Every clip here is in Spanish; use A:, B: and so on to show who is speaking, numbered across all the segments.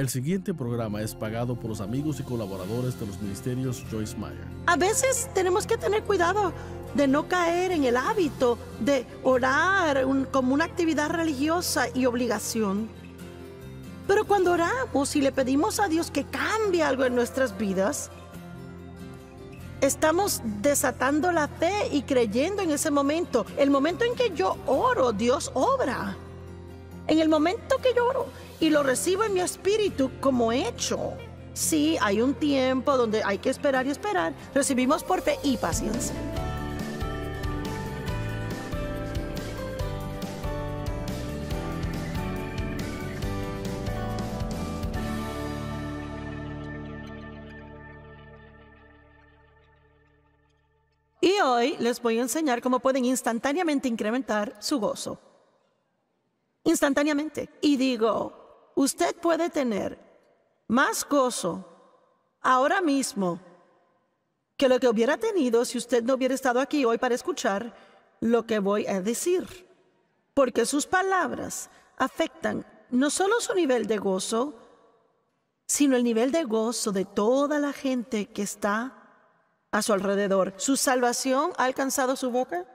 A: El siguiente programa es pagado por los amigos y colaboradores de los ministerios Joyce Meyer. A veces tenemos que tener cuidado de no caer en el hábito de orar como una actividad religiosa y obligación. Pero cuando oramos y le pedimos a Dios que cambie algo en nuestras vidas, estamos desatando la fe y creyendo en ese momento. El momento en que yo oro, Dios obra. En el momento que yo oro, y lo recibo en mi espíritu como hecho. Sí, hay un tiempo donde hay que esperar y esperar. Recibimos por fe y paciencia. Y hoy les voy a enseñar cómo pueden instantáneamente incrementar su gozo. Instantáneamente. Y digo, usted puede tener más gozo ahora mismo que lo que hubiera tenido si usted no hubiera estado aquí hoy para escuchar lo que voy a decir. Porque sus palabras afectan no solo su nivel de gozo, sino el nivel de gozo de toda la gente que está a su alrededor. ¿Su salvación ha alcanzado su boca?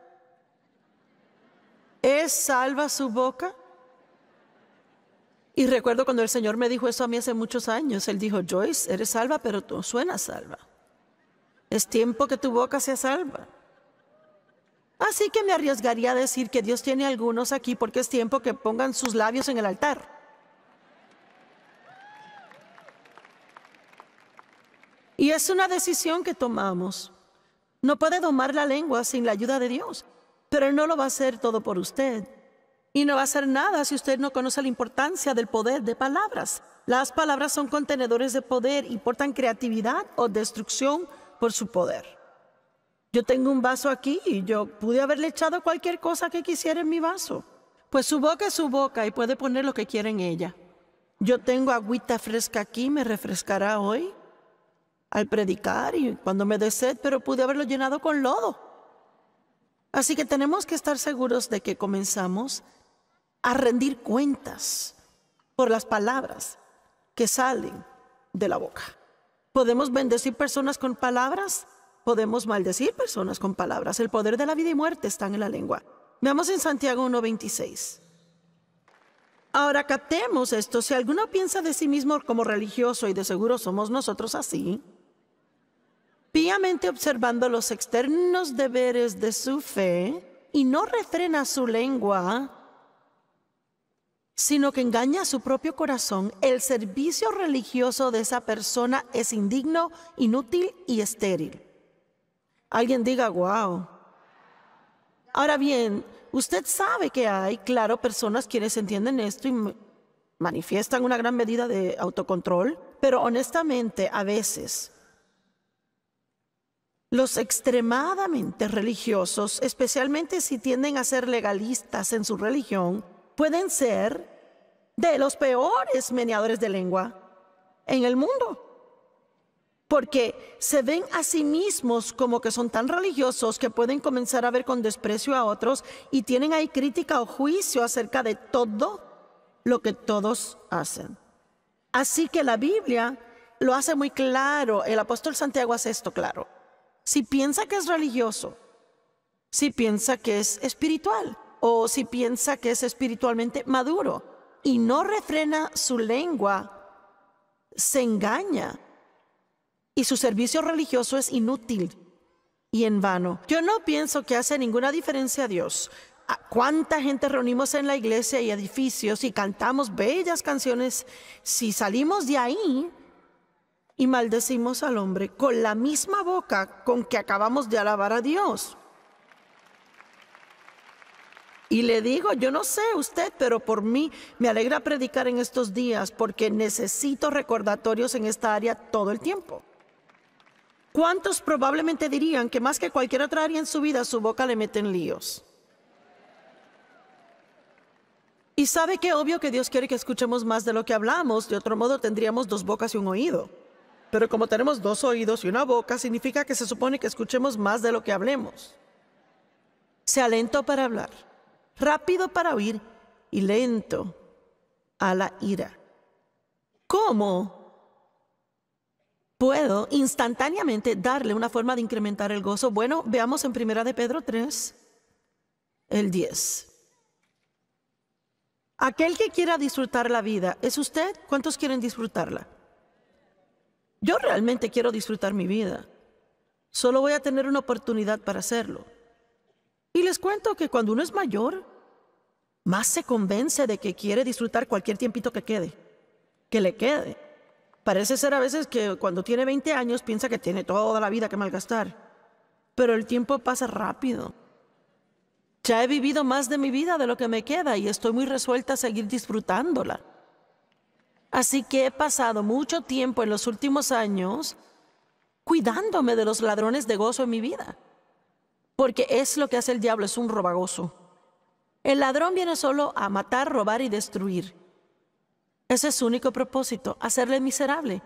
A: ¿Es salva su boca? Y recuerdo cuando el Señor me dijo eso a mí hace muchos años, Él dijo, Joyce, eres salva, pero tú suenas salva. Es tiempo que tu boca sea salva. Así que me arriesgaría a decir que Dios tiene algunos aquí porque es tiempo que pongan sus labios en el altar. Y es una decisión que tomamos. No puede domar la lengua sin la ayuda de Dios, pero Él no lo va a hacer todo por usted. Y no va a hacer nada si usted no conoce la importancia del poder de palabras. Las palabras son contenedores de poder y portan creatividad o destrucción por su poder. Yo tengo un vaso aquí y yo pude haberle echado cualquier cosa que quisiera en mi vaso. Pues su boca es su boca y puede poner lo que quiera en ella. Yo tengo agüita fresca aquí, me refrescará hoy al predicar y cuando me dé sed, pero pude haberlo llenado con lodo. Así que tenemos que estar seguros de que comenzamos a rendir cuentas por las palabras que salen de la boca. Podemos bendecir personas con palabras, podemos maldecir personas con palabras. El poder de la vida y muerte está en la lengua. Veamos en Santiago 1.26. Ahora captemos esto. Si alguno piensa de sí mismo como religioso, y de seguro somos nosotros así, píamente observando los externos deberes de su fe, y no refrena su lengua, sino que engaña a su propio corazón, el servicio religioso de esa persona es indigno, inútil y estéril. Alguien diga, wow. Ahora bien, usted sabe que hay, claro, personas quienes entienden esto y manifiestan una gran medida de autocontrol, pero honestamente a veces los extremadamente religiosos, especialmente si tienden a ser legalistas en su religión, pueden ser de los peores meneadores de lengua en el mundo. Porque se ven a sí mismos como que son tan religiosos que pueden comenzar a ver con desprecio a otros y tienen ahí crítica o juicio acerca de todo lo que todos hacen. Así que la Biblia lo hace muy claro, el apóstol Santiago hace esto claro. Si piensa que es religioso, si piensa que es espiritual, o si piensa que es espiritualmente maduro y no refrena su lengua, se engaña y su servicio religioso es inútil y en vano. Yo no pienso que hace ninguna diferencia a Dios. ¿Cuánta gente reunimos en la iglesia y edificios y cantamos bellas canciones? Si salimos de ahí y maldecimos al hombre con la misma boca con que acabamos de alabar a Dios. Y le digo, yo no sé usted, pero por mí me alegra predicar en estos días porque necesito recordatorios en esta área todo el tiempo. ¿Cuántos probablemente dirían que más que cualquier otra área en su vida su boca le meten líos? Y sabe que obvio que Dios quiere que escuchemos más de lo que hablamos, de otro modo tendríamos dos bocas y un oído. Pero como tenemos dos oídos y una boca, significa que se supone que escuchemos más de lo que hablemos. Se alentó para hablar rápido para huir y lento a la ira. ¿Cómo puedo instantáneamente darle una forma de incrementar el gozo? Bueno, veamos en Primera de Pedro 3, el 10. Aquel que quiera disfrutar la vida, ¿es usted? ¿Cuántos quieren disfrutarla? Yo realmente quiero disfrutar mi vida. Solo voy a tener una oportunidad para hacerlo. Y les cuento que cuando uno es mayor, más se convence de que quiere disfrutar cualquier tiempito que quede, que le quede. Parece ser a veces que cuando tiene 20 años piensa que tiene toda la vida que malgastar, pero el tiempo pasa rápido. Ya he vivido más de mi vida de lo que me queda y estoy muy resuelta a seguir disfrutándola. Así que he pasado mucho tiempo en los últimos años cuidándome de los ladrones de gozo en mi vida porque es lo que hace el diablo, es un robagoso. El ladrón viene solo a matar, robar y destruir. Ese es su único propósito, hacerle miserable.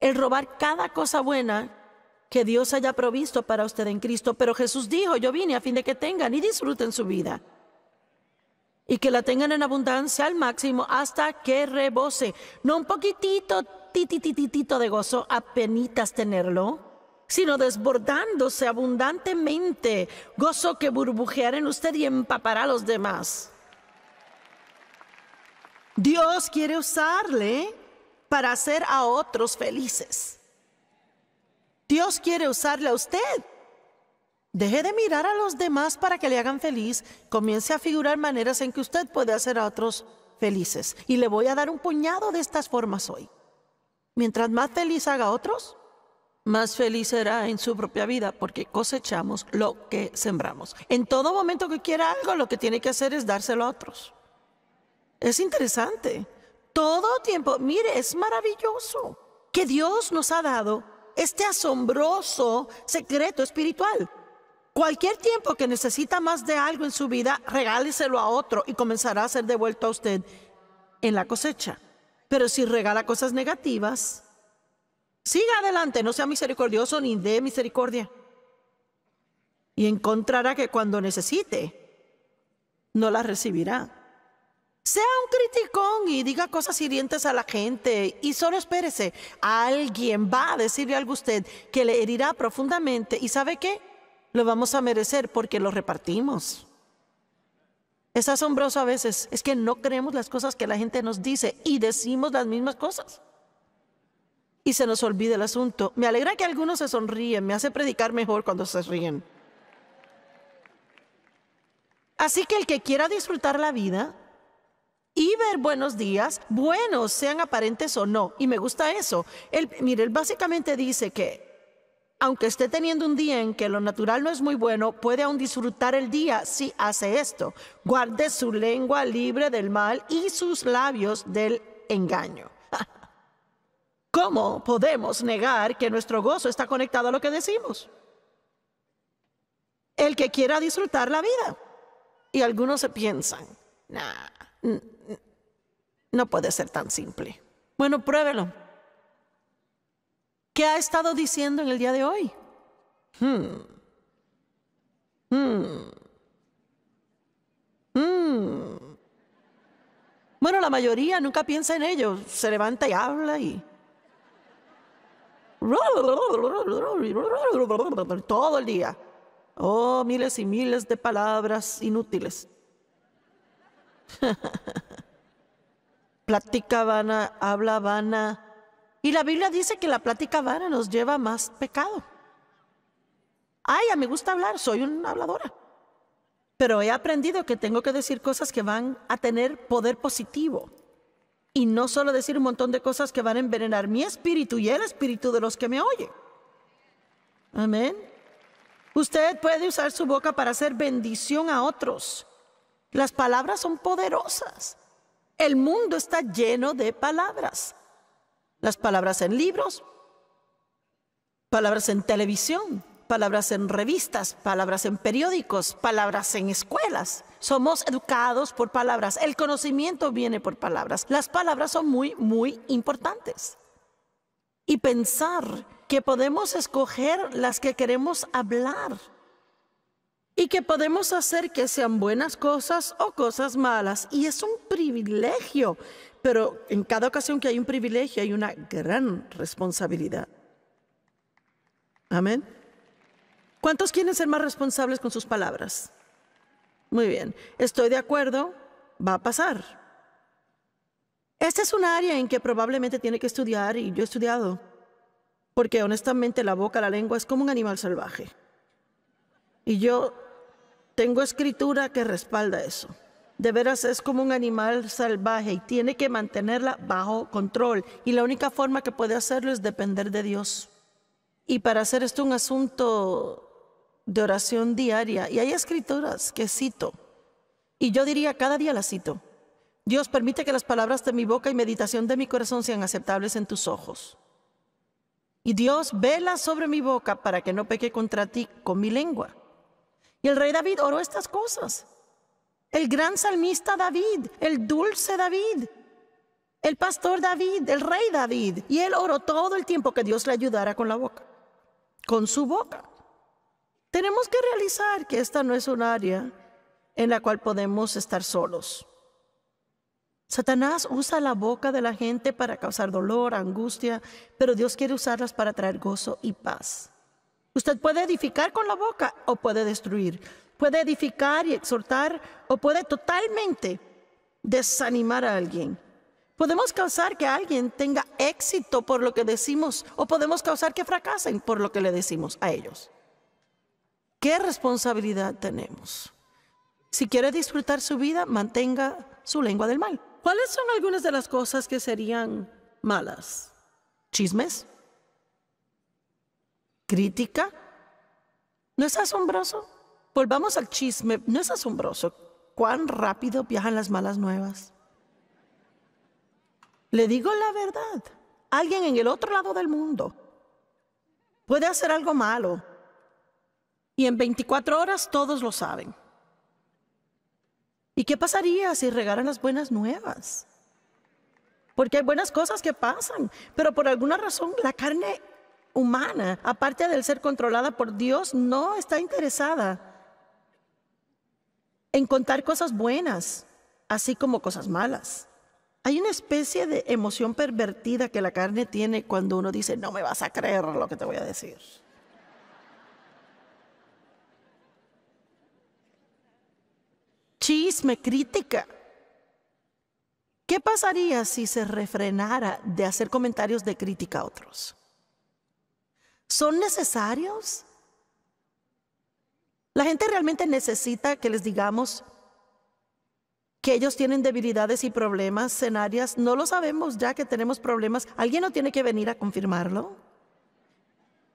A: El robar cada cosa buena que Dios haya provisto para usted en Cristo. Pero Jesús dijo, yo vine a fin de que tengan y disfruten su vida. Y que la tengan en abundancia al máximo hasta que rebose. No un poquitito, titititito de gozo, apenas tenerlo sino desbordándose abundantemente, gozo que burbujeará en usted y empapará a los demás. Dios quiere usarle para hacer a otros felices. Dios quiere usarle a usted. Deje de mirar a los demás para que le hagan feliz. Comience a figurar maneras en que usted puede hacer a otros felices. Y le voy a dar un puñado de estas formas hoy. Mientras más feliz haga a otros, más feliz será en su propia vida, porque cosechamos lo que sembramos. En todo momento que quiera algo, lo que tiene que hacer es dárselo a otros. Es interesante. Todo tiempo, mire, es maravilloso que Dios nos ha dado este asombroso secreto espiritual. Cualquier tiempo que necesita más de algo en su vida, regáleselo a otro y comenzará a ser devuelto a usted en la cosecha. Pero si regala cosas negativas, Siga adelante, no sea misericordioso ni dé misericordia. Y encontrará que cuando necesite, no la recibirá. Sea un criticón y diga cosas hirientes a la gente y solo espérese. Alguien va a decirle algo a usted que le herirá profundamente y ¿sabe qué? Lo vamos a merecer porque lo repartimos. Es asombroso a veces, es que no creemos las cosas que la gente nos dice y decimos las mismas cosas y se nos olvida el asunto. Me alegra que algunos se sonríen, me hace predicar mejor cuando se ríen. Así que el que quiera disfrutar la vida y ver buenos días, buenos sean aparentes o no, y me gusta eso. mire, él básicamente dice que aunque esté teniendo un día en que lo natural no es muy bueno, puede aún disfrutar el día si hace esto. Guarde su lengua libre del mal y sus labios del engaño. ¿Cómo podemos negar que nuestro gozo está conectado a lo que decimos? El que quiera disfrutar la vida. Y algunos se piensan, no puede ser tan simple. Bueno, pruébelo. ¿Qué ha estado diciendo en el día de hoy? Hmm. Hmm. hmm. Bueno, la mayoría nunca piensa en ello. Se levanta y habla y todo el día. Oh, miles y miles de palabras inútiles. plática vana, habla vana. Y la Biblia dice que la plática vana nos lleva más pecado. Ay, a me gusta hablar, soy una habladora. Pero he aprendido que tengo que decir cosas que van a tener poder positivo y no solo decir un montón de cosas que van a envenenar mi espíritu y el espíritu de los que me oyen. Amén. Usted puede usar su boca para hacer bendición a otros. Las palabras son poderosas. El mundo está lleno de palabras. Las palabras en libros, palabras en televisión, palabras en revistas, palabras en periódicos, palabras en escuelas. Somos educados por palabras. El conocimiento viene por palabras. Las palabras son muy, muy importantes. Y pensar que podemos escoger las que queremos hablar y que podemos hacer que sean buenas cosas o cosas malas. Y es un privilegio, pero en cada ocasión que hay un privilegio hay una gran responsabilidad. Amén. ¿Cuántos quieren ser más responsables con sus palabras? Muy bien, estoy de acuerdo, va a pasar. Esta es un área en que probablemente tiene que estudiar y yo he estudiado, porque honestamente la boca, la lengua es como un animal salvaje. Y yo tengo escritura que respalda eso. De veras es como un animal salvaje y tiene que mantenerla bajo control. Y la única forma que puede hacerlo es depender de Dios. Y para hacer esto un asunto de oración diaria y hay escrituras que cito. Y yo diría, cada día las cito. Dios permite que las palabras de mi boca y meditación de mi corazón sean aceptables en tus ojos. Y Dios vela sobre mi boca para que no peque contra ti con mi lengua. Y el rey David oró estas cosas. El gran salmista David, el dulce David, el pastor David, el rey David. Y él oró todo el tiempo que Dios le ayudara con la boca, con su boca tenemos que realizar que esta no es un área en la cual podemos estar solos. Satanás usa la boca de la gente para causar dolor, angustia, pero Dios quiere usarlas para traer gozo y paz. Usted puede edificar con la boca o puede destruir, puede edificar y exhortar o puede totalmente desanimar a alguien. Podemos causar que alguien tenga éxito por lo que decimos o podemos causar que fracasen por lo que le decimos a ellos. ¿Qué responsabilidad tenemos? Si quiere disfrutar su vida, mantenga su lengua del mal. ¿Cuáles son algunas de las cosas que serían malas? ¿Chismes? ¿Crítica? ¿No es asombroso? Volvamos al chisme. ¿No es asombroso cuán rápido viajan las malas nuevas? Le digo la verdad. Alguien en el otro lado del mundo puede hacer algo malo y en 24 horas todos lo saben. ¿Y qué pasaría si regaran las buenas nuevas? Porque hay buenas cosas que pasan, pero por alguna razón la carne humana, aparte del ser controlada por Dios, no está interesada en contar cosas buenas, así como cosas malas. Hay una especie de emoción pervertida que la carne tiene cuando uno dice, no me vas a creer lo que te voy a decir. chisme, crítica. ¿Qué pasaría si se refrenara de hacer comentarios de crítica a otros? ¿Son necesarios? La gente realmente necesita que les digamos que ellos tienen debilidades y problemas en no lo sabemos ya que tenemos problemas. ¿Alguien no tiene que venir a confirmarlo?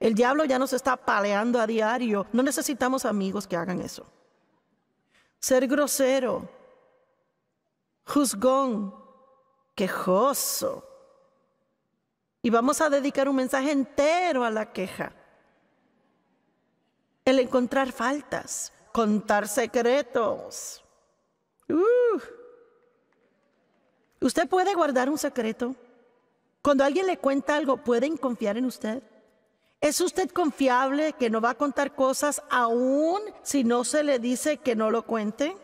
A: El diablo ya nos está paleando a diario. No necesitamos amigos que hagan eso ser grosero, juzgón, quejoso. Y vamos a dedicar un mensaje entero a la queja. El encontrar faltas, contar secretos. Uh. ¿Usted puede guardar un secreto? Cuando alguien le cuenta algo, ¿pueden confiar en usted? ¿Es usted confiable que no va a contar cosas aún si no se le dice que no lo cuente?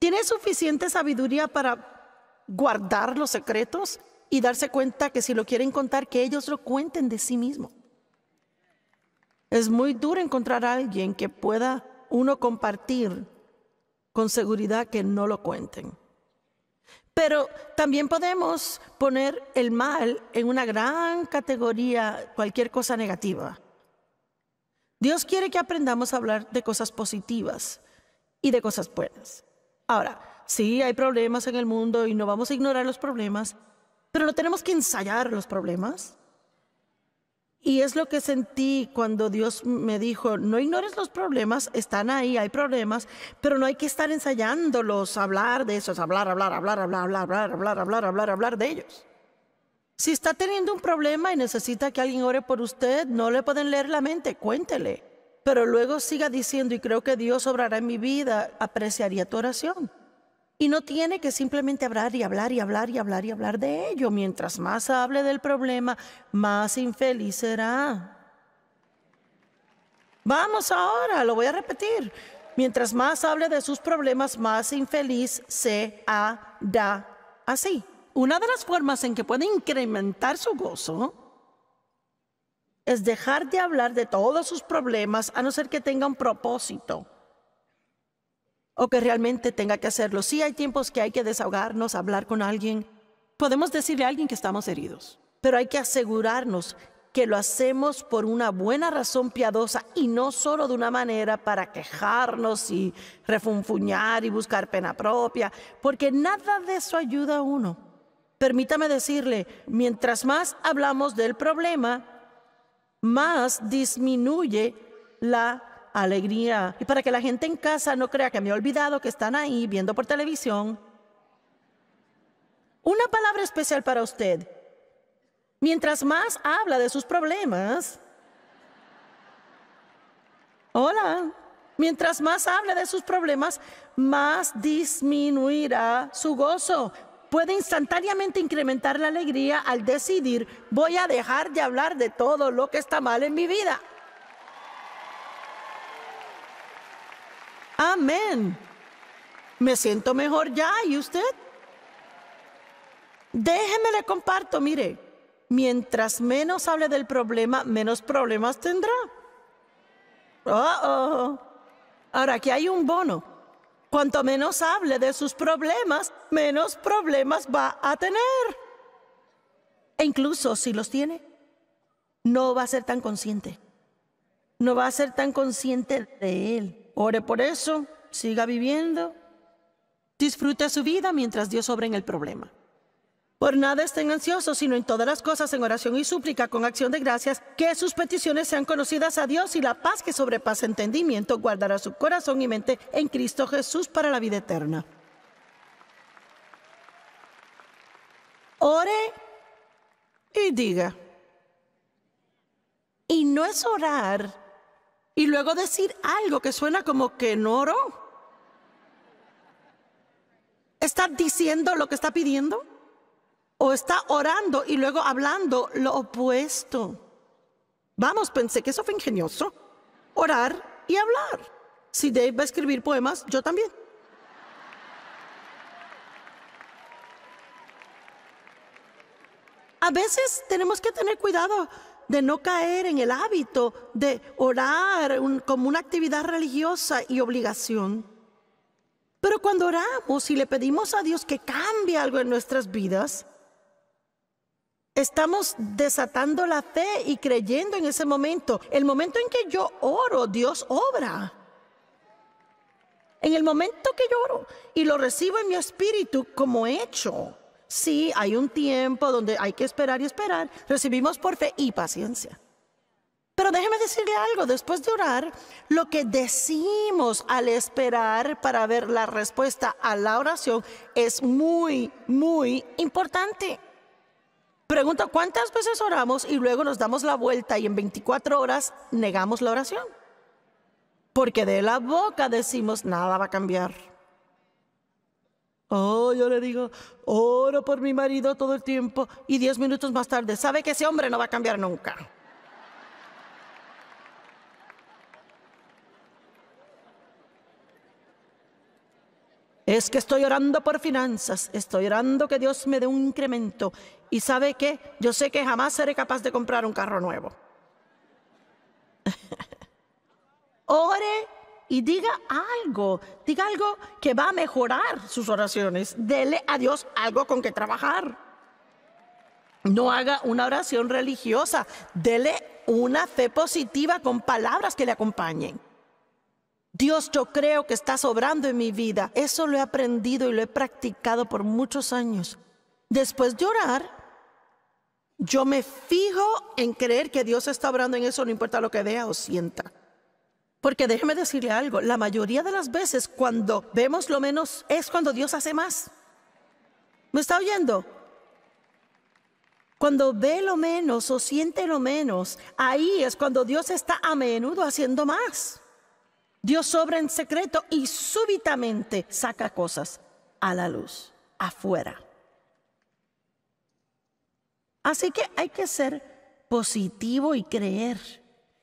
A: ¿Tiene suficiente sabiduría para guardar los secretos y darse cuenta que si lo quieren contar, que ellos lo cuenten de sí mismo? Es muy duro encontrar a alguien que pueda uno compartir con seguridad que no lo cuenten. Pero también podemos poner el mal en una gran categoría, cualquier cosa negativa. Dios quiere que aprendamos a hablar de cosas positivas y de cosas buenas. Ahora, sí, hay problemas en el mundo y no vamos a ignorar los problemas, pero no tenemos que ensayar los problemas. Y es lo que sentí cuando Dios me dijo, no ignores los problemas, están ahí, hay problemas, pero no hay que estar ensayándolos, hablar de esos, hablar, hablar, hablar, hablar, hablar, hablar, hablar, hablar, hablar, hablar de ellos. Si está teniendo un problema y necesita que alguien ore por usted, no le pueden leer la mente, cuéntele. Pero luego siga diciendo, y creo que Dios obrará en mi vida, apreciaría tu oración. Y no tiene que simplemente hablar y hablar y hablar y hablar y hablar de ello. Mientras más hable del problema, más infeliz será. Vamos ahora, lo voy a repetir. Mientras más hable de sus problemas, más infeliz se hará. Así, una de las formas en que puede incrementar su gozo es dejar de hablar de todos sus problemas a no ser que tenga un propósito o que realmente tenga que hacerlo. Sí hay tiempos que hay que desahogarnos, hablar con alguien. Podemos decirle a alguien que estamos heridos, pero hay que asegurarnos que lo hacemos por una buena razón piadosa y no solo de una manera para quejarnos y refunfuñar y buscar pena propia, porque nada de eso ayuda a uno. Permítame decirle, mientras más hablamos del problema, más disminuye la alegría y para que la gente en casa no crea que me he olvidado que están ahí viendo por televisión. Una palabra especial para usted. Mientras más habla de sus problemas, hola, mientras más habla de sus problemas, más disminuirá su gozo, puede instantáneamente incrementar la alegría al decidir, voy a dejar de hablar de todo lo que está mal en mi vida. Amén. Me siento mejor ya. ¿Y usted? Déjeme le comparto, mire, mientras menos hable del problema, menos problemas tendrá. Oh, oh. Ahora aquí hay un bono. Cuanto menos hable de sus problemas, menos problemas va a tener. E incluso si los tiene, no va a ser tan consciente. No va a ser tan consciente de él. Ore por eso, siga viviendo. Disfrute su vida mientras Dios sobre en el problema. Por nada estén ansiosos, sino en todas las cosas en oración y súplica con acción de gracias, que sus peticiones sean conocidas a Dios y la paz que sobrepasa entendimiento guardará su corazón y mente en Cristo Jesús para la vida eterna. Ore y diga. Y no es orar y luego decir algo que suena como que no oró. ¿Está diciendo lo que está pidiendo? ¿O está orando y luego hablando lo opuesto? Vamos, pensé que eso fue ingenioso. Orar y hablar. Si Dave va a escribir poemas, yo también. A veces tenemos que tener cuidado de no caer en el hábito de orar como una actividad religiosa y obligación. Pero cuando oramos y le pedimos a Dios que cambie algo en nuestras vidas, estamos desatando la fe y creyendo en ese momento. El momento en que yo oro, Dios obra. En el momento que yo oro y lo recibo en mi espíritu como hecho. Sí, hay un tiempo donde hay que esperar y esperar. Recibimos por fe y paciencia. Pero déjeme decirle algo, después de orar, lo que decimos al esperar para ver la respuesta a la oración es muy, muy importante. Pregunta, ¿cuántas veces oramos y luego nos damos la vuelta y en 24 horas negamos la oración? Porque de la boca decimos, nada va a cambiar Oh, yo le digo, oro por mi marido todo el tiempo y diez minutos más tarde, sabe que ese hombre no va a cambiar nunca. Es que estoy orando por finanzas, estoy orando que Dios me dé un incremento. Y sabe qué, yo sé que jamás seré capaz de comprar un carro nuevo. Ore y diga algo, diga algo que va a mejorar sus oraciones. Dele a Dios algo con que trabajar. No haga una oración religiosa, dele una fe positiva con palabras que le acompañen. Dios, yo creo que está obrando en mi vida. Eso lo he aprendido y lo he practicado por muchos años. Después de orar, yo me fijo en creer que Dios está obrando en eso, no importa lo que vea o sienta. Porque déjeme decirle algo, la mayoría de las veces cuando vemos lo menos es cuando Dios hace más. ¿Me está oyendo? Cuando ve lo menos o siente lo menos, ahí es cuando Dios está a menudo haciendo más. Dios sobra en secreto y súbitamente saca cosas a la luz, afuera. Así que hay que ser positivo y creer.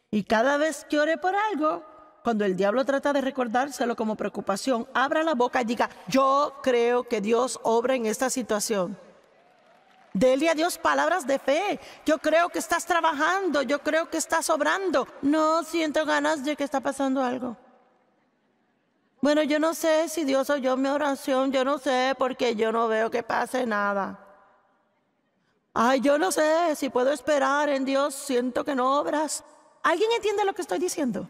A: Y cada vez que ore por algo, cuando el diablo trata de recordárselo como preocupación, abra la boca y diga, yo creo que Dios obra en esta situación. Dele a Dios palabras de fe. Yo creo que estás trabajando, yo creo que estás obrando. No siento ganas de que está pasando algo. Bueno, yo no sé si Dios oyó mi oración, yo no sé porque yo no veo que pase nada. Ay, yo no sé si puedo esperar en Dios, siento que no obras. ¿Alguien entiende lo que estoy diciendo?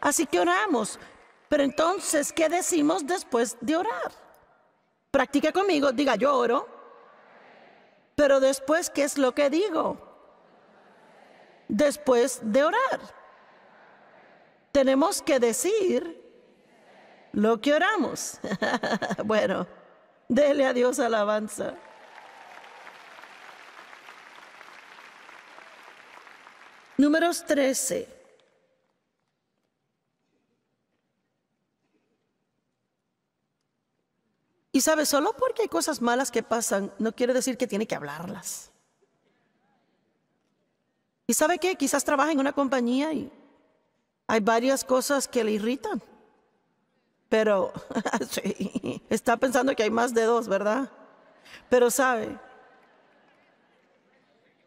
A: Así que oramos. Pero entonces, ¿qué decimos después de orar? Practica conmigo, diga yo oro. Pero después, ¿qué es lo que digo? Después de orar. Tenemos que decir lo que oramos. bueno, dele a Dios alabanza. Números 13. Y sabe, solo porque hay cosas malas que pasan, no quiere decir que tiene que hablarlas. Y sabe que quizás trabaja en una compañía y hay varias cosas que le irritan. Pero está pensando que hay más de dos, ¿verdad? Pero sabe,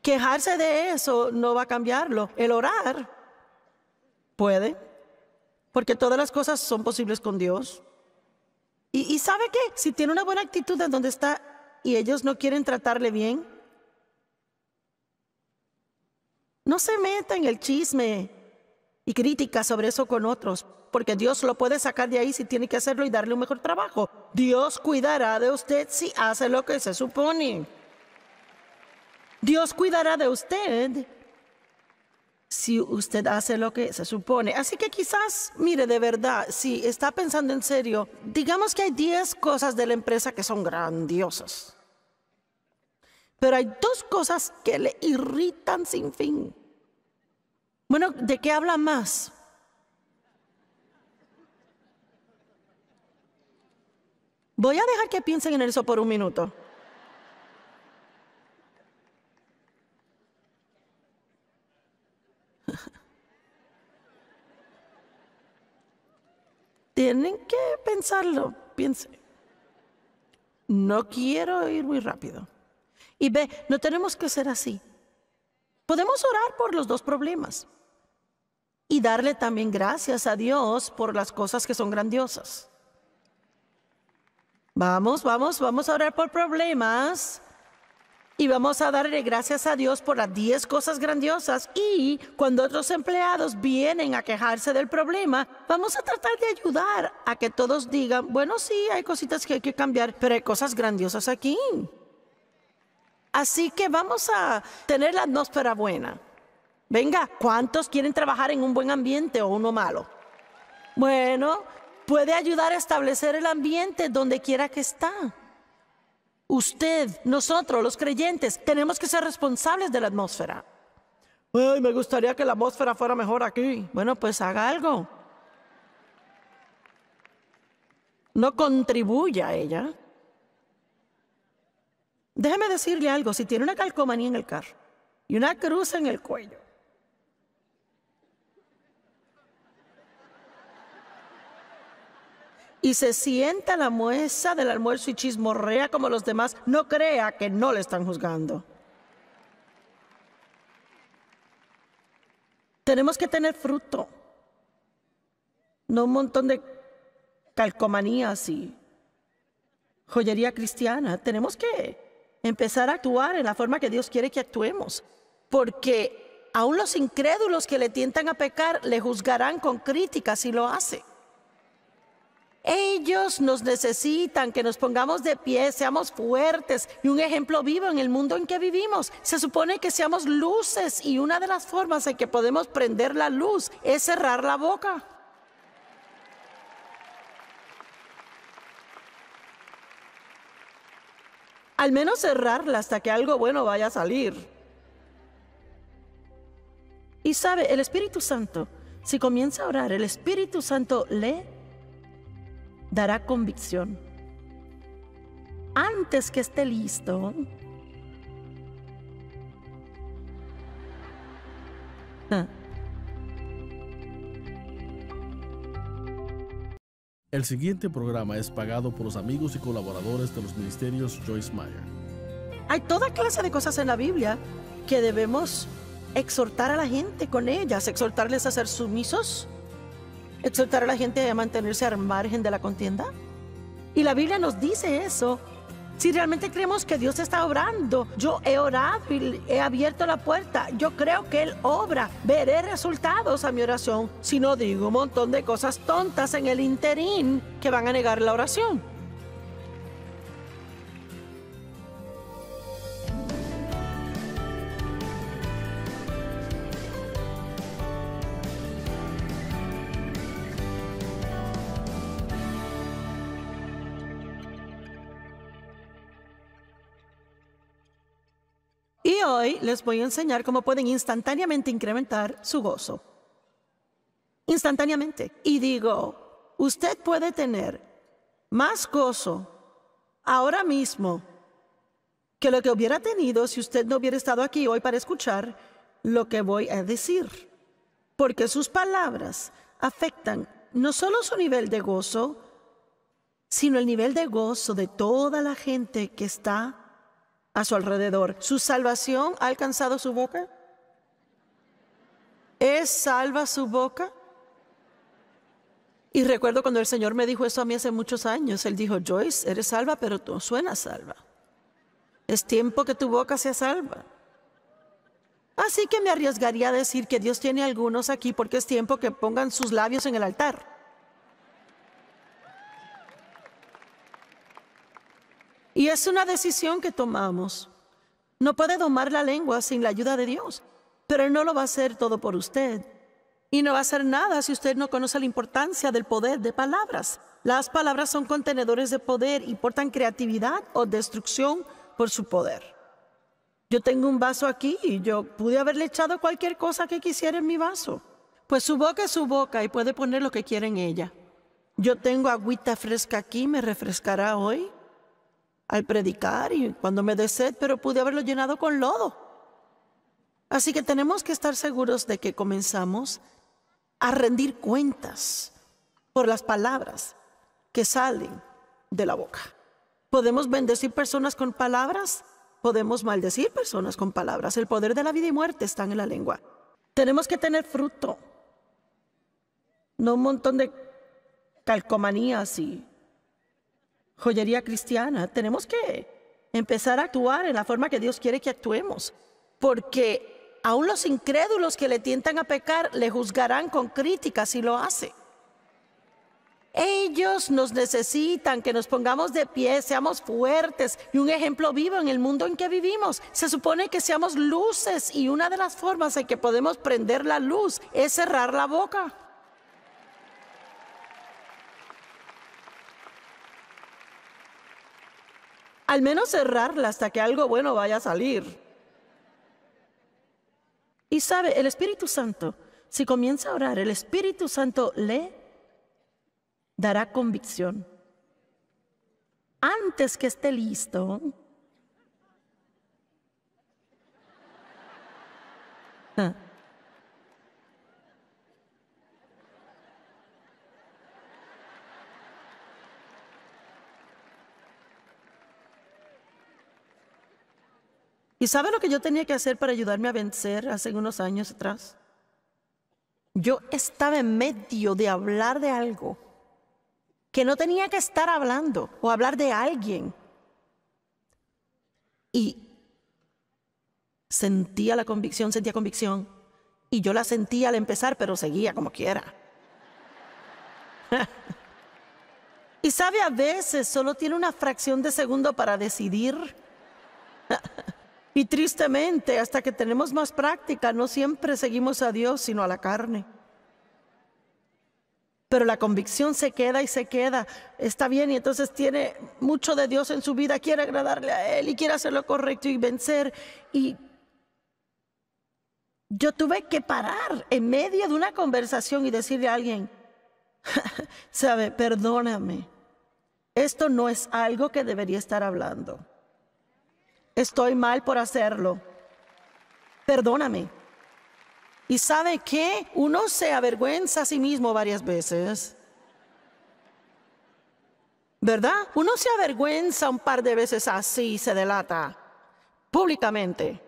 A: quejarse de eso no va a cambiarlo. El orar puede, porque todas las cosas son posibles con Dios. Y, sabe qué, si tiene una buena actitud en donde está y ellos no quieren tratarle bien, no se meta en el chisme y crítica sobre eso con otros, porque Dios lo puede sacar de ahí si tiene que hacerlo y darle un mejor trabajo. Dios cuidará de usted si hace lo que se supone. Dios cuidará de usted si usted hace lo que se supone. Así que quizás, mire, de verdad, si está pensando en serio, digamos que hay 10 cosas de la empresa que son grandiosas. Pero hay dos cosas que le irritan sin fin. Bueno, ¿de qué habla más? Voy a dejar que piensen en eso por un minuto. Tienen que pensarlo, piense. No quiero ir muy rápido. Y ve, no tenemos que ser así. Podemos orar por los dos problemas y darle también gracias a Dios por las cosas que son grandiosas. Vamos, vamos, vamos a orar por problemas y vamos a darle gracias a Dios por las 10 cosas grandiosas y cuando otros empleados vienen a quejarse del problema, vamos a tratar de ayudar a que todos digan, bueno, sí, hay cositas que hay que cambiar, pero hay cosas grandiosas aquí. Así que vamos a tener la atmósfera buena. Venga, ¿cuántos quieren trabajar en un buen ambiente o uno malo? Bueno, puede ayudar a establecer el ambiente donde quiera que está. Usted, nosotros, los creyentes, tenemos que ser responsables de la atmósfera. Ay, me gustaría que la atmósfera fuera mejor aquí. Bueno, pues haga algo. No contribuya a ella. Déjeme decirle algo, si tiene una calcomanía en el carro y una cruz en el cuello, y se sienta la muesa del almuerzo y chismorrea como los demás, no crea que no le están juzgando. Tenemos que tener fruto, no un montón de calcomanías y joyería cristiana. Tenemos que empezar a actuar en la forma que Dios quiere que actuemos, porque aún los incrédulos que le tientan a pecar le juzgarán con crítica si lo hace. Ellos nos necesitan, que nos pongamos de pie, seamos fuertes y un ejemplo vivo en el mundo en que vivimos. Se supone que seamos luces y una de las formas en que podemos prender la luz es cerrar la boca. Al menos cerrarla hasta que algo bueno vaya a salir. Y sabe, el Espíritu Santo, si comienza a orar, el Espíritu Santo lee dará convicción. Antes que esté listo, El siguiente programa es pagado por los amigos y colaboradores de los ministerios Joyce Meyer. Hay toda clase de cosas en la Biblia que debemos exhortar a la gente con ellas, exhortarles a ser sumisos, exhortar a la gente a mantenerse al margen de la contienda? Y la Biblia nos dice eso. Si realmente creemos que Dios está obrando, yo he orado he abierto la puerta. Yo creo que Él obra. Veré resultados a mi oración. Si no digo un montón de cosas tontas en el interín que van a negar la oración. hoy les voy a enseñar cómo pueden instantáneamente incrementar su gozo. Instantáneamente. Y digo, usted puede tener más gozo ahora mismo que lo que hubiera tenido si usted no hubiera estado aquí hoy para escuchar lo que voy a decir. Porque sus palabras afectan no solo su nivel de gozo, sino el nivel de gozo de toda la gente que está a su alrededor. ¿Su salvación ha alcanzado su boca? ¿Es salva su boca? Y recuerdo cuando el Señor me dijo eso a mí hace muchos años. Él dijo, Joyce, eres salva, pero tú suenas salva. Es tiempo que tu boca sea salva. Así que me arriesgaría a decir que Dios tiene algunos aquí porque es tiempo que pongan sus labios en el altar. Y es una decisión que tomamos. No puede domar la lengua sin la ayuda de Dios, pero Él no lo va a hacer todo por usted. Y no va a hacer nada si usted no conoce la importancia del poder de palabras. Las palabras son contenedores de poder y portan creatividad o destrucción por su poder. Yo tengo un vaso aquí y yo pude haberle echado cualquier cosa que quisiera en mi vaso. Pues su boca es su boca y puede poner lo que quiera en ella. Yo tengo agüita fresca aquí, me refrescará hoy al predicar y cuando me dé pero pude haberlo llenado con lodo. Así que tenemos que estar seguros de que comenzamos a rendir cuentas por las palabras que salen de la boca. Podemos bendecir personas con palabras, podemos maldecir personas con palabras. El poder de la vida y muerte está en la lengua. Tenemos que tener fruto, no un montón de calcomanías y joyería cristiana. Tenemos que empezar a actuar en la forma que Dios quiere que actuemos, porque aún los incrédulos que le tientan a pecar le juzgarán con crítica si lo hace. Ellos nos necesitan que nos pongamos de pie, seamos fuertes y un ejemplo vivo en el mundo en que vivimos. Se supone que seamos luces y una de las formas en que podemos prender la luz es cerrar la boca. Al menos cerrarla hasta que algo bueno vaya a salir. Y sabe, el Espíritu Santo, si comienza a orar, el Espíritu Santo le dará convicción. Antes que esté listo, ¿Y sabe lo que yo tenía que hacer para ayudarme a vencer hace unos años atrás? Yo estaba en medio de hablar de algo que no tenía que estar hablando o hablar de alguien. Y sentía la convicción, sentía convicción. Y yo la sentía al empezar, pero seguía como quiera. y sabe, a veces solo tiene una fracción de segundo para decidir. Y tristemente, hasta que tenemos más práctica, no siempre seguimos a Dios, sino a la carne. Pero la convicción se queda y se queda. Está bien y entonces tiene mucho de Dios en su vida, quiere agradarle a Él y quiere hacer lo correcto y vencer. Y yo tuve que parar en medio de una conversación y decirle a alguien, sabe, perdóname, esto no es algo que debería estar hablando. Estoy mal por hacerlo. Perdóname. ¿Y sabe que Uno se avergüenza a sí mismo varias veces. ¿Verdad? Uno se avergüenza un par de veces así, y se delata públicamente.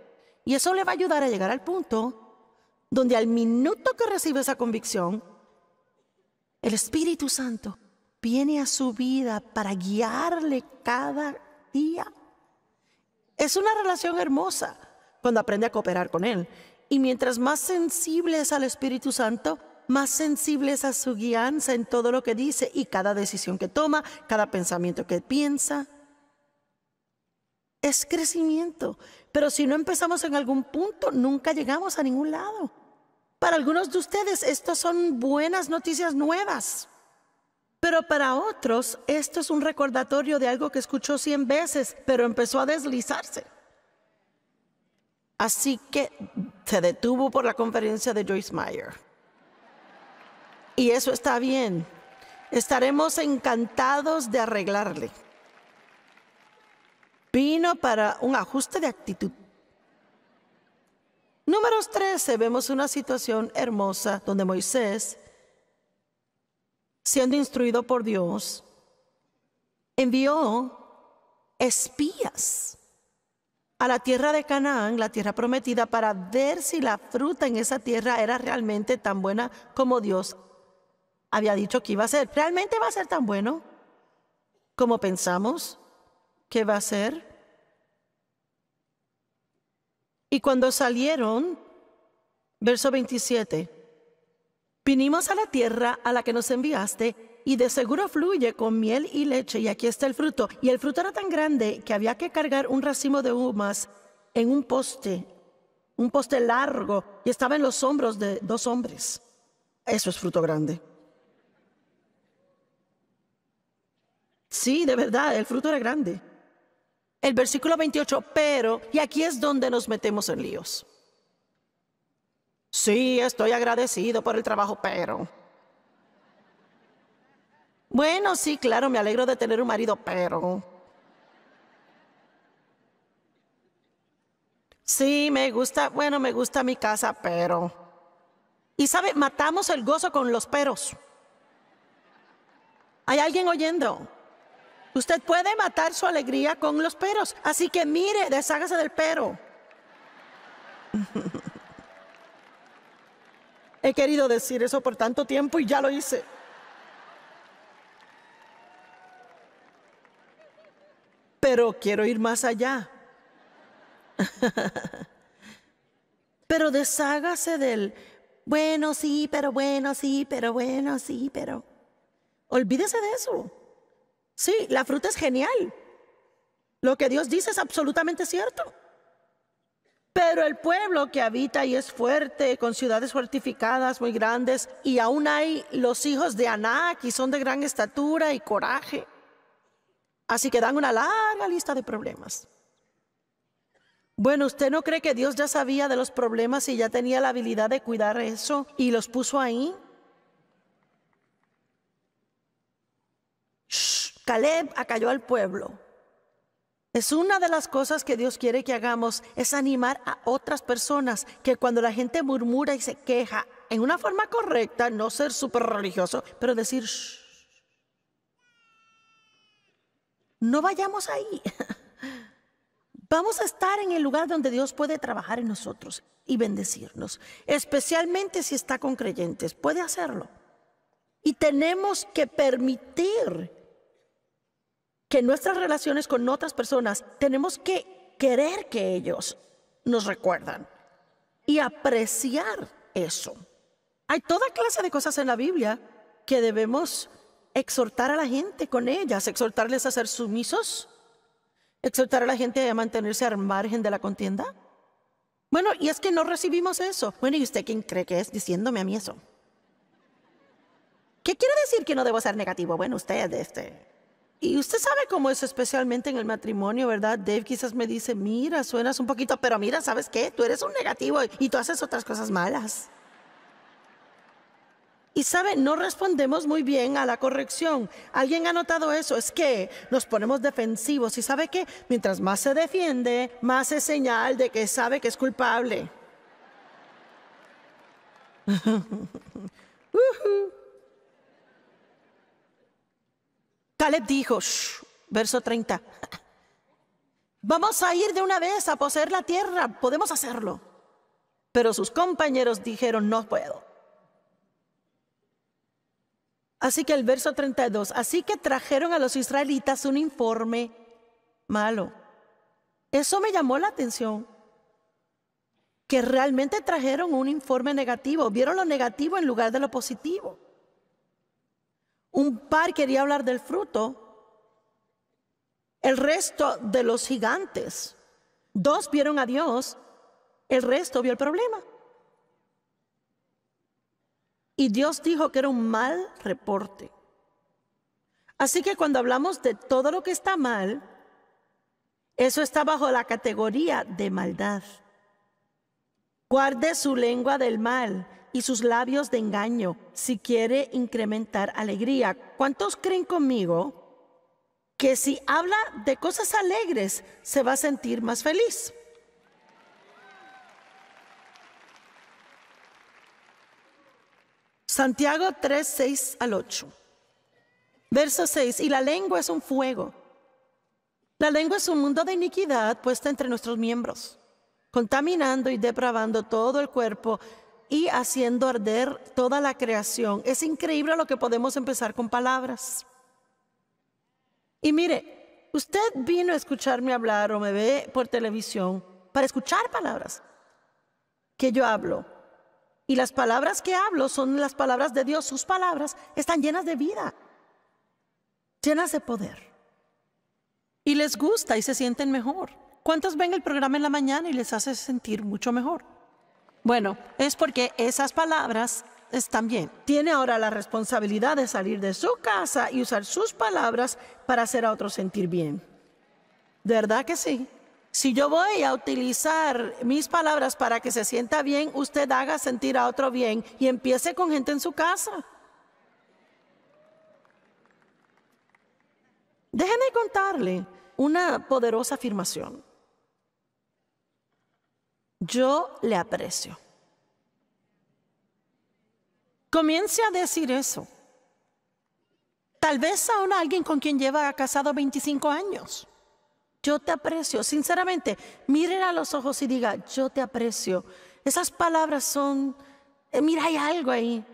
A: Y eso le va a ayudar a llegar al punto donde al minuto que recibe esa convicción, el Espíritu Santo viene a su vida para guiarle cada día es una relación hermosa cuando aprende a cooperar con Él. Y mientras más sensible es al Espíritu Santo, más sensible es a su guianza en todo lo que dice y cada decisión que toma, cada pensamiento que piensa. Es crecimiento, pero si no empezamos en algún punto, nunca llegamos a ningún lado. Para algunos de ustedes, estas son buenas noticias nuevas. Pero para otros, esto es un recordatorio de algo que escuchó cien veces, pero empezó a deslizarse. Así que se detuvo por la conferencia de Joyce Meyer. Y eso está bien. Estaremos encantados de arreglarle. Vino para un ajuste de actitud. Números 13 vemos una situación hermosa donde Moisés siendo instruido por Dios, envió espías a la tierra de Canaán, la tierra prometida, para ver si la fruta en esa tierra era realmente tan buena como Dios había dicho que iba a ser. ¿Realmente va a ser tan bueno como pensamos que va a ser? Y cuando salieron, verso 27, Vinimos a la tierra a la que nos enviaste, y de seguro fluye con miel y leche, y aquí está el fruto. Y el fruto era tan grande que había que cargar un racimo de humas en un poste, un poste largo, y estaba en los hombros de dos hombres. Eso es fruto grande. Sí, de verdad, el fruto era grande. El versículo 28, pero, y aquí es donde nos metemos en líos. Sí, estoy agradecido por el trabajo, pero... Bueno, sí, claro, me alegro de tener un marido, pero... Sí, me gusta, bueno, me gusta mi casa, pero... Y sabe, matamos el gozo con los peros. ¿Hay alguien oyendo? Usted puede matar su alegría con los peros. Así que mire, deshágase del pero. He querido decir eso por tanto tiempo y ya lo hice. Pero quiero ir más allá. pero deshágase del, bueno, sí, pero bueno, sí, pero bueno, sí, pero... Olvídese de eso. Sí, la fruta es genial. Lo que Dios dice es absolutamente cierto. Pero el pueblo que habita ahí es fuerte, con ciudades fortificadas muy grandes, y aún hay los hijos de Anak y son de gran estatura y coraje. Así que dan una larga lista de problemas. Bueno, ¿usted no cree que Dios ya sabía de los problemas y ya tenía la habilidad de cuidar eso y los puso ahí? Caleb acalló al pueblo es una de las cosas que Dios quiere que hagamos, es animar a otras personas, que cuando la gente murmura y se queja, en una forma correcta, no ser súper religioso, pero decir, no vayamos ahí. Vamos a estar en el lugar donde Dios puede trabajar en nosotros y bendecirnos, especialmente si está con creyentes, puede hacerlo. Y tenemos que permitir que nuestras relaciones con otras personas tenemos que querer que ellos nos recuerdan y apreciar eso. Hay toda clase de cosas en la Biblia que debemos exhortar a la gente con ellas, exhortarles a ser sumisos, exhortar a la gente a mantenerse al margen de la contienda. Bueno, y es que no recibimos eso. Bueno, ¿y usted quién cree que es diciéndome a mí eso? ¿Qué quiere decir que no debo ser negativo? Bueno, usted, este, y usted sabe cómo es especialmente en el matrimonio, ¿verdad? Dave quizás me dice, mira, suenas un poquito, pero mira, ¿sabes qué? Tú eres un negativo y tú haces otras cosas malas. Y sabe, no respondemos muy bien a la corrección. ¿Alguien ha notado eso? Es que nos ponemos defensivos y sabe qué? mientras más se defiende, más es señal de que sabe que es culpable. Caleb dijo, verso 30, vamos a ir de una vez a poseer la tierra, podemos hacerlo. Pero sus compañeros dijeron, no puedo. Así que el verso 32, así que trajeron a los israelitas un informe malo. Eso me llamó la atención, que realmente trajeron un informe negativo, vieron lo negativo en lugar de lo positivo. Un par quería hablar del fruto, el resto de los gigantes. Dos vieron a Dios, el resto vio el problema. Y Dios dijo que era un mal reporte. Así que cuando hablamos de todo lo que está mal, eso está bajo la categoría de maldad. Guarde su lengua del mal y sus labios de engaño si quiere incrementar alegría. ¿Cuántos creen conmigo que si habla de cosas alegres se va a sentir más feliz? Santiago 3, 6 al 8. Verso 6. Y la lengua es un fuego. La lengua es un mundo de iniquidad puesta entre nuestros miembros, contaminando y depravando todo el cuerpo y haciendo arder toda la creación. Es increíble lo que podemos empezar con palabras. Y mire, usted vino a escucharme hablar o me ve por televisión para escuchar palabras que yo hablo. Y las palabras que hablo son las palabras de Dios. Sus palabras están llenas de vida, llenas de poder. Y les gusta y se sienten mejor. ¿Cuántos ven el programa en la mañana y les hace sentir mucho mejor? Bueno, es porque esas palabras están bien. Tiene ahora la responsabilidad de salir de su casa y usar sus palabras para hacer a otros sentir bien. ¿De verdad que sí? Si yo voy a utilizar mis palabras para que se sienta bien, usted haga sentir a otro bien y empiece con gente en su casa. Déjenme contarle una poderosa afirmación. Yo le aprecio. Comience a decir eso. Tal vez a alguien con quien lleva casado 25 años. Yo te aprecio. Sinceramente, miren a los ojos y diga, yo te aprecio. Esas palabras son, eh, mira, hay algo ahí.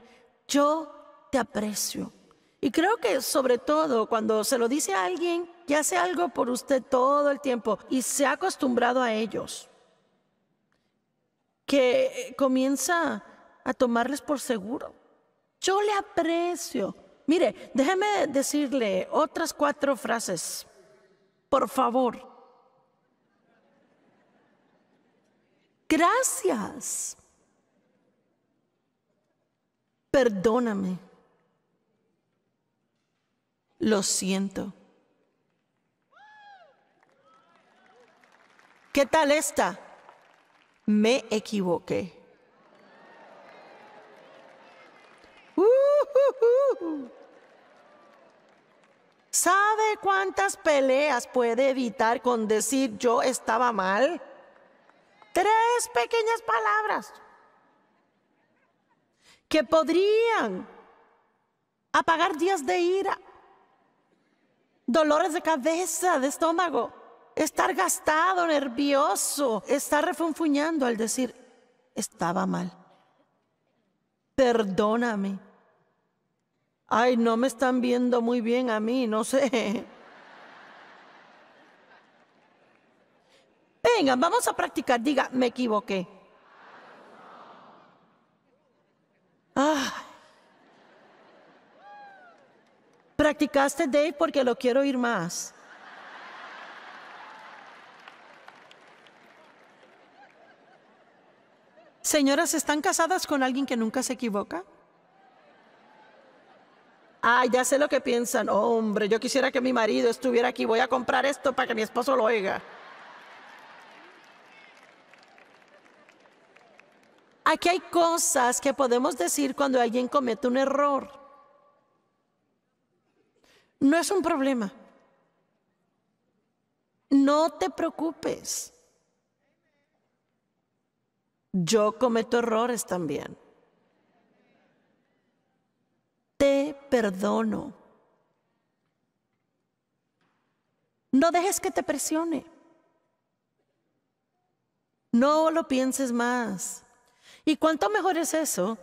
A: Yo te aprecio. Y creo que sobre todo cuando se lo dice a alguien que hace algo por usted todo el tiempo y se ha acostumbrado a ellos, que eh, comienza a tomarles por seguro. Yo le aprecio. Mire, déjeme decirle otras cuatro frases. Por favor. Gracias. Perdóname. Lo siento. ¿Qué tal esta? me equivoqué. Uh, uh, uh, ¿Sabe cuántas peleas puede evitar con decir yo estaba mal? Tres pequeñas palabras que podrían apagar días de ira, dolores de cabeza, de estómago, estar gastado, nervioso, estar refunfuñando al decir, estaba mal. Perdóname. Ay, no me están viendo muy bien a mí, no sé. Venga, vamos a practicar. Diga, me equivoqué. Practicaste, Dave, porque lo quiero oír más. Señoras, ¿están casadas con alguien que nunca se equivoca? Ay, ya sé lo que piensan. hombre, yo quisiera que mi marido estuviera aquí. Voy a comprar esto para que mi esposo lo oiga. Aquí hay cosas que podemos decir cuando alguien comete un error. No es un problema. No te preocupes. Yo cometo errores también. Te perdono. No dejes que te presione. No lo pienses más. ¿Y cuánto mejor es eso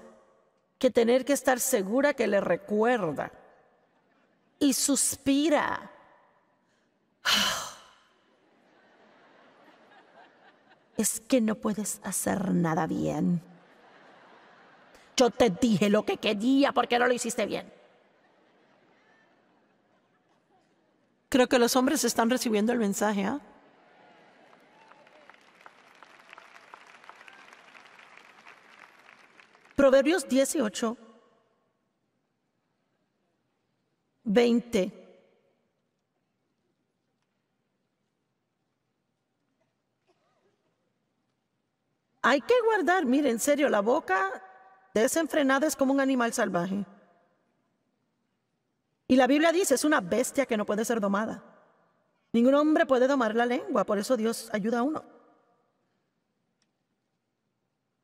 A: que tener que estar segura que le recuerda y suspira? Ah. es que no puedes hacer nada bien. Yo te dije lo que quería porque no lo hiciste bien. Creo que los hombres están recibiendo el mensaje. ¿ah? Proverbios 18, 20. Hay que guardar, mire, en serio, la boca desenfrenada es como un animal salvaje. Y la Biblia dice, es una bestia que no puede ser domada. Ningún hombre puede domar la lengua, por eso Dios ayuda a uno.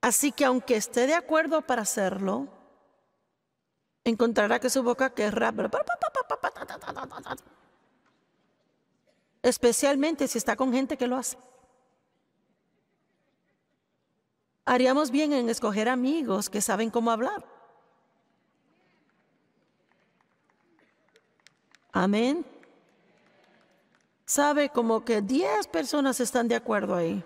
A: Así que aunque esté de acuerdo para hacerlo, encontrará que su boca querrá. Especialmente si está con gente que lo hace. Haríamos bien en escoger amigos que saben cómo hablar. Amén. Sabe como que 10 personas están de acuerdo ahí.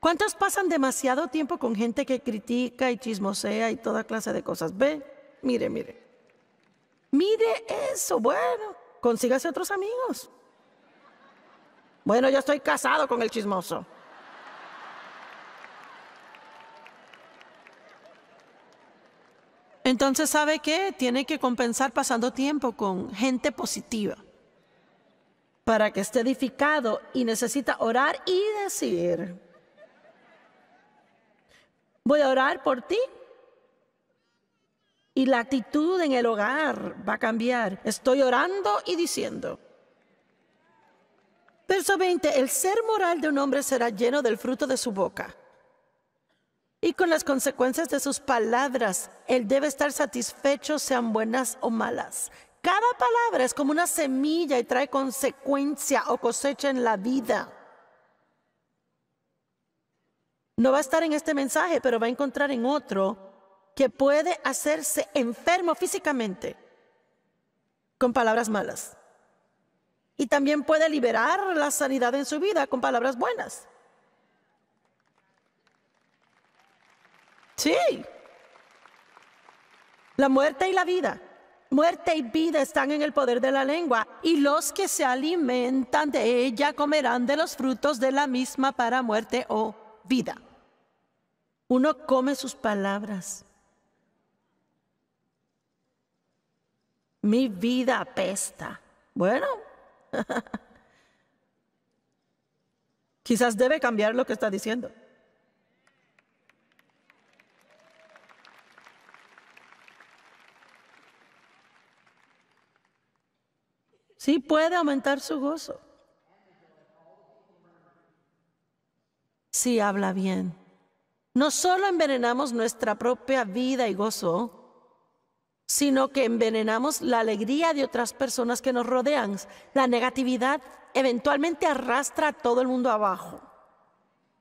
A: ¿Cuántos pasan demasiado tiempo con gente que critica y chismosea y toda clase de cosas? Ve, mire, mire. Mire eso, bueno, consígase otros amigos. Bueno, yo estoy casado con el chismoso. Entonces, ¿sabe qué? Tiene que compensar pasando tiempo con gente positiva para que esté edificado y necesita orar y decir, voy a orar por ti. Y la actitud en el hogar va a cambiar. Estoy orando y diciendo. Verso 20, el ser moral de un hombre será lleno del fruto de su boca y con las consecuencias de sus palabras. Él debe estar satisfecho, sean buenas o malas. Cada palabra es como una semilla y trae consecuencia o cosecha en la vida. No va a estar en este mensaje, pero va a encontrar en otro que puede hacerse enfermo físicamente con palabras malas. Y también puede liberar la sanidad en su vida con palabras buenas. Sí. La muerte y la vida. Muerte y vida están en el poder de la lengua, y los que se alimentan de ella comerán de los frutos de la misma para muerte o vida. Uno come sus palabras. Mi vida apesta. Bueno, quizás debe cambiar lo que está diciendo. Sí, puede aumentar su gozo. Si sí, habla bien. No solo envenenamos nuestra propia vida y gozo, sino que envenenamos la alegría de otras personas que nos rodean. La negatividad eventualmente arrastra a todo el mundo abajo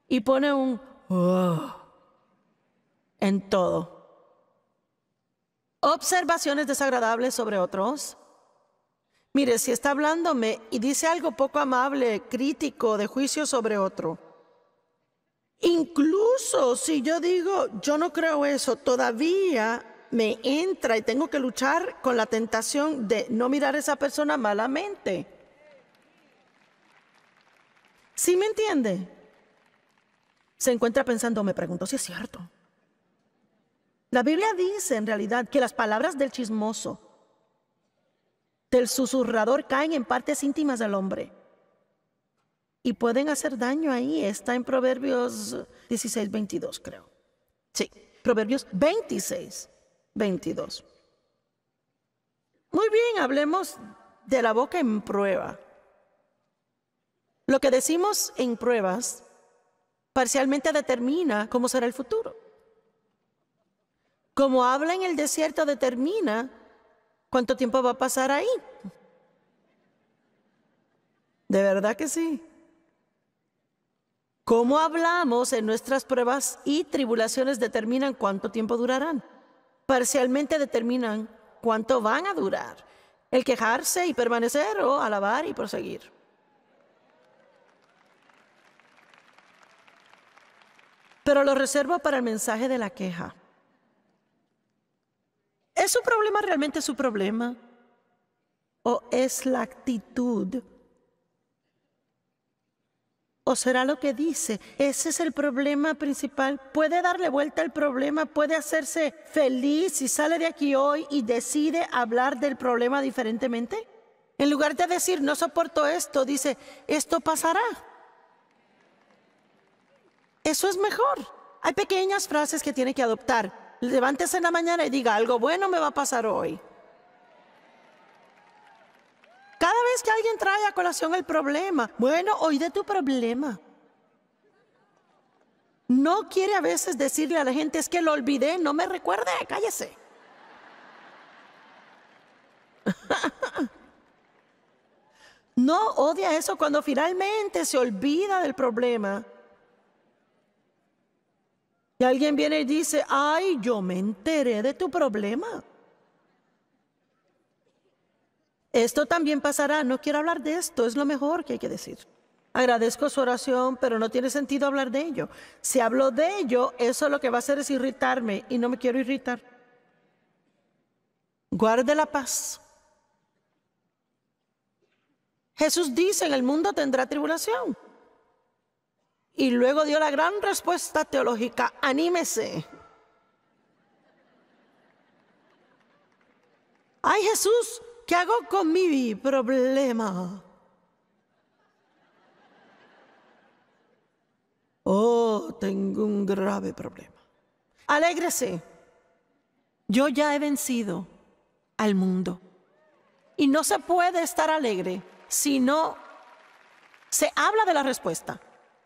A: y pone un oh, en todo. Observaciones desagradables sobre otros Mire, si está hablándome y dice algo poco amable, crítico, de juicio sobre otro, incluso si yo digo, yo no creo eso, todavía me entra y tengo que luchar con la tentación de no mirar a esa persona malamente. ¿Sí me entiende? Se encuentra pensando, me pregunto si es cierto. La Biblia dice en realidad que las palabras del chismoso del susurrador caen en partes íntimas del hombre. Y pueden hacer daño ahí. Está en Proverbios 16, 22, creo. Sí, Proverbios 26, 22. Muy bien, hablemos de la boca en prueba. Lo que decimos en pruebas parcialmente determina cómo será el futuro. Como habla en el desierto determina ¿Cuánto tiempo va a pasar ahí? De verdad que sí. ¿Cómo hablamos en nuestras pruebas y tribulaciones determinan cuánto tiempo durarán? Parcialmente determinan cuánto van a durar. El quejarse y permanecer o alabar y proseguir. Pero lo reservo para el mensaje de la queja. ¿Es su problema realmente su problema? ¿O es la actitud? ¿O será lo que dice? Ese es el problema principal. Puede darle vuelta al problema, puede hacerse feliz si sale de aquí hoy y decide hablar del problema diferentemente. En lugar de decir, no soporto esto, dice, esto pasará. Eso es mejor. Hay pequeñas frases que tiene que adoptar. Levántese en la mañana y diga, algo bueno me va a pasar hoy. Cada vez que alguien trae a colación el problema, bueno, hoy de tu problema. No quiere a veces decirle a la gente, es que lo olvidé, no me recuerde, cállese. no odia eso cuando finalmente se olvida del problema y alguien viene y dice, ay, yo me enteré de tu problema. Esto también pasará, no quiero hablar de esto, es lo mejor que hay que decir. Agradezco su oración, pero no tiene sentido hablar de ello. Si hablo de ello, eso lo que va a hacer es irritarme y no me quiero irritar. Guarde la paz. Jesús dice, en el mundo tendrá tribulación. Y luego dio la gran respuesta teológica, anímese. Ay Jesús, ¿qué hago con mi problema? Oh, tengo un grave problema. Alégrese. Yo ya he vencido al mundo. Y no se puede estar alegre si no se habla de la respuesta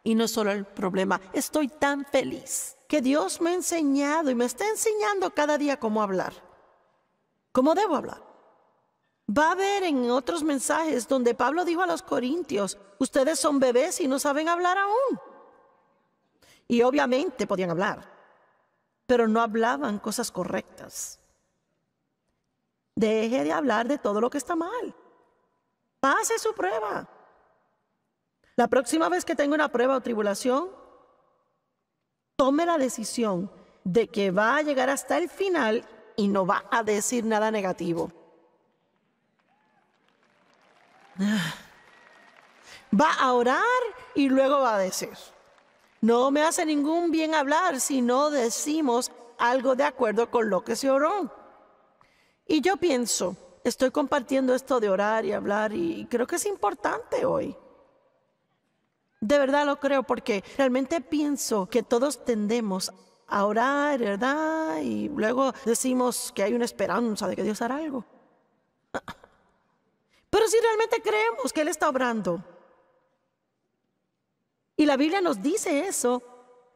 A: y no solo el problema. Estoy tan feliz que Dios me ha enseñado y me está enseñando cada día cómo hablar, cómo debo hablar. Va a haber en otros mensajes donde Pablo dijo a los corintios, ustedes son bebés y no saben hablar aún. Y obviamente podían hablar, pero no hablaban cosas correctas. Deje de hablar de todo lo que está mal. Pase su prueba. La próxima vez que tenga una prueba o tribulación, tome la decisión de que va a llegar hasta el final y no va a decir nada negativo. Ah. Va a orar y luego va a decir, no me hace ningún bien hablar si no decimos algo de acuerdo con lo que se oró. Y yo pienso, estoy compartiendo esto de orar y hablar y creo que es importante hoy. De verdad lo creo porque realmente pienso que todos tendemos a orar, ¿verdad? Y luego decimos que hay una esperanza de que Dios hará algo. Pero si realmente creemos que Él está obrando, y la Biblia nos dice eso,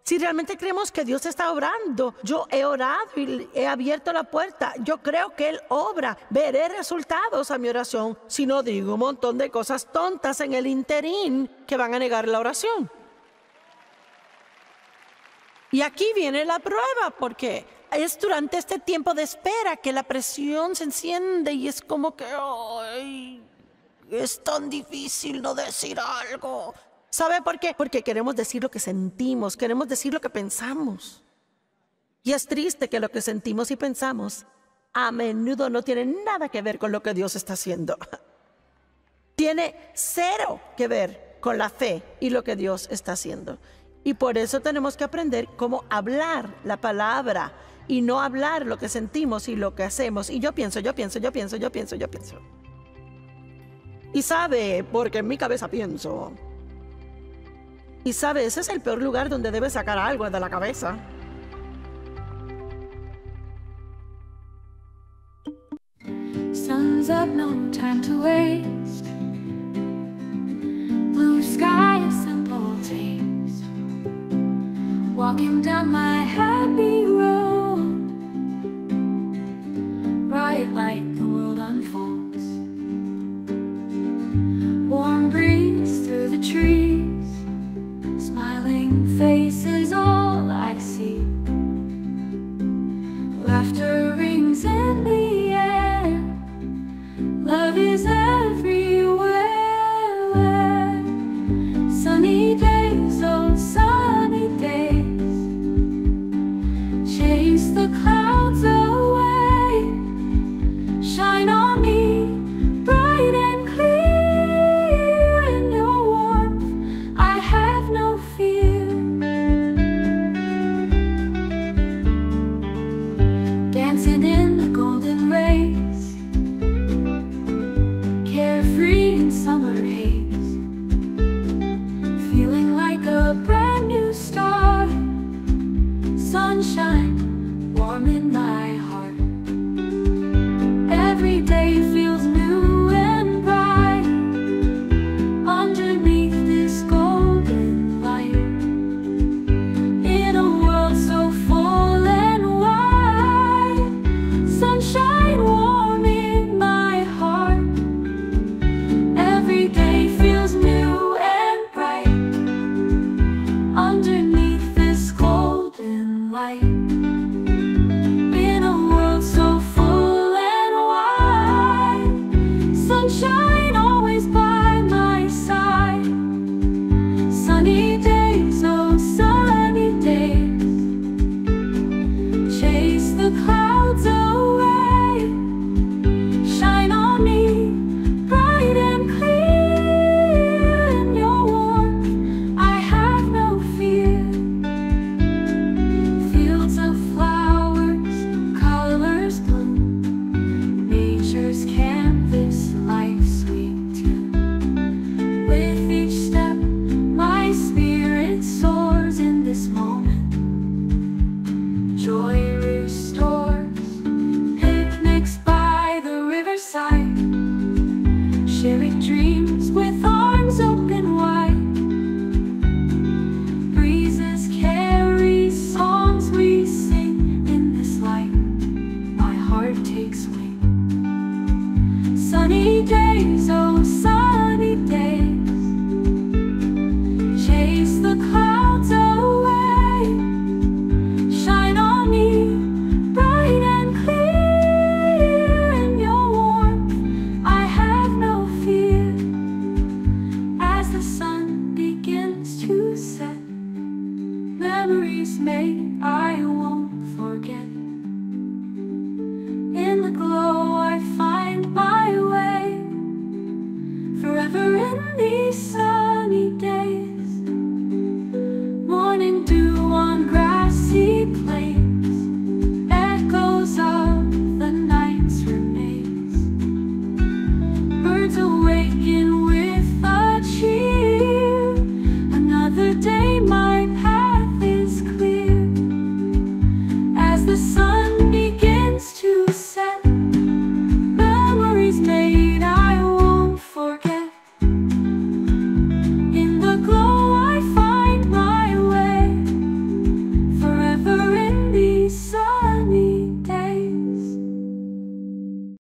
A: si realmente creemos que Dios está obrando, yo he orado y he abierto la puerta, yo creo que Él obra, veré resultados a mi oración, si no digo un montón de cosas tontas en el interín que van a negar la oración. Y aquí viene la prueba, porque es durante este tiempo de espera que la presión se enciende y es como que, ay, es tan difícil no decir algo. ¿Sabe por qué? Porque queremos decir lo que sentimos, queremos decir lo que pensamos. Y es triste que lo que sentimos y pensamos a menudo no tiene nada que ver con lo que Dios está haciendo. Tiene cero que ver con la fe y lo que Dios está haciendo. Y por eso tenemos que aprender cómo hablar la palabra y no hablar lo que sentimos y lo que hacemos. Y yo pienso, yo pienso, yo pienso, yo pienso, yo pienso. Y sabe, porque en mi cabeza pienso. Y sabe, ese es el peor lugar donde debe sacar algo de la cabeza.
B: Sun's up, no time to waste. Blue sky, a simple taste. Walking down my happy road. Bright light, the world unfolds. Warm breeze through the trees.